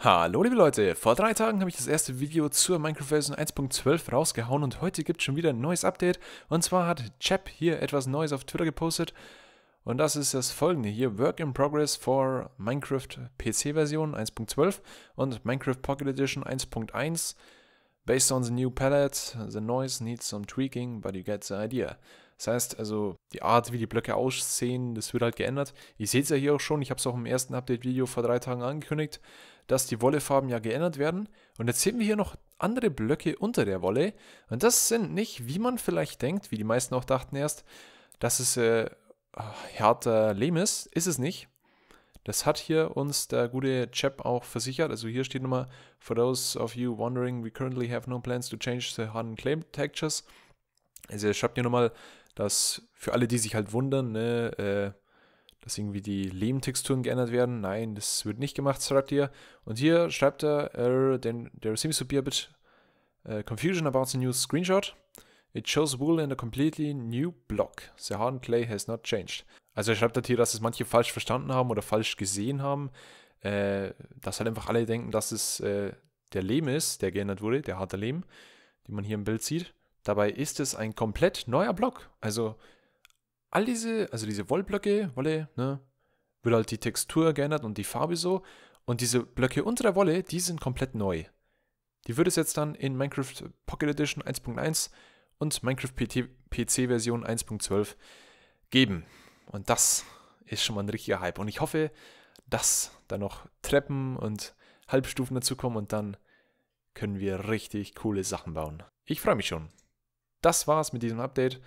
Hallo liebe Leute, vor drei Tagen habe ich das erste Video zur Minecraft Version 1.12 rausgehauen und heute gibt es schon wieder ein neues Update. Und zwar hat Chap hier etwas Neues auf Twitter gepostet und das ist das folgende hier, Work in Progress for Minecraft PC Version 1.12 und Minecraft Pocket Edition 1.1. Based on the new palette, the noise needs some tweaking, but you get the idea. Das heißt also, die Art, wie die Blöcke aussehen, das wird halt geändert. Ihr seht es ja hier auch schon, ich habe es auch im ersten Update-Video vor drei Tagen angekündigt, dass die Wollefarben ja geändert werden. Und jetzt sehen wir hier noch andere Blöcke unter der Wolle. Und das sind nicht, wie man vielleicht denkt, wie die meisten auch dachten erst, dass es äh, härter Lehm ist. Ist es nicht. Das hat hier uns der gute Chap auch versichert. Also hier steht nochmal, for those of you wondering, we currently have no plans to change the hardened clay textures. Also er schreibt hier nochmal, dass für alle, die sich halt wundern, ne, äh, dass irgendwie die Lehmtexturen geändert werden. Nein, das wird nicht gemacht, schreibt ihr. Und hier schreibt er, uh, then there seems to be a bit uh, confusion about the new screenshot. It shows wool in a completely new block. The hard clay has not changed. Also er schreibt halt hier, dass es manche falsch verstanden haben oder falsch gesehen haben. Äh, dass halt einfach alle denken, dass es äh, der Lehm ist, der geändert wurde, der harte Lehm, den man hier im Bild sieht. Dabei ist es ein komplett neuer Block. Also all diese, also diese Wollblöcke, Wolle, ne, wird halt die Textur geändert und die Farbe so. Und diese Blöcke unter der Wolle, die sind komplett neu. Die wird es jetzt dann in Minecraft Pocket Edition 1.1 und Minecraft PC Version 1.12 geben. Und das ist schon mal ein richtiger Hype. Und ich hoffe, dass da noch Treppen und Halbstufen dazukommen und dann können wir richtig coole Sachen bauen. Ich freue mich schon das war's mit diesem Update.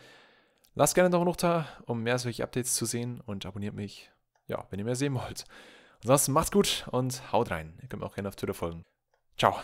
Lasst gerne einen Daumen hoch da, um mehr solche Updates zu sehen und abonniert mich, ja, wenn ihr mehr sehen wollt. Ansonsten macht's gut und haut rein. Ihr könnt mir auch gerne auf Twitter folgen. Ciao.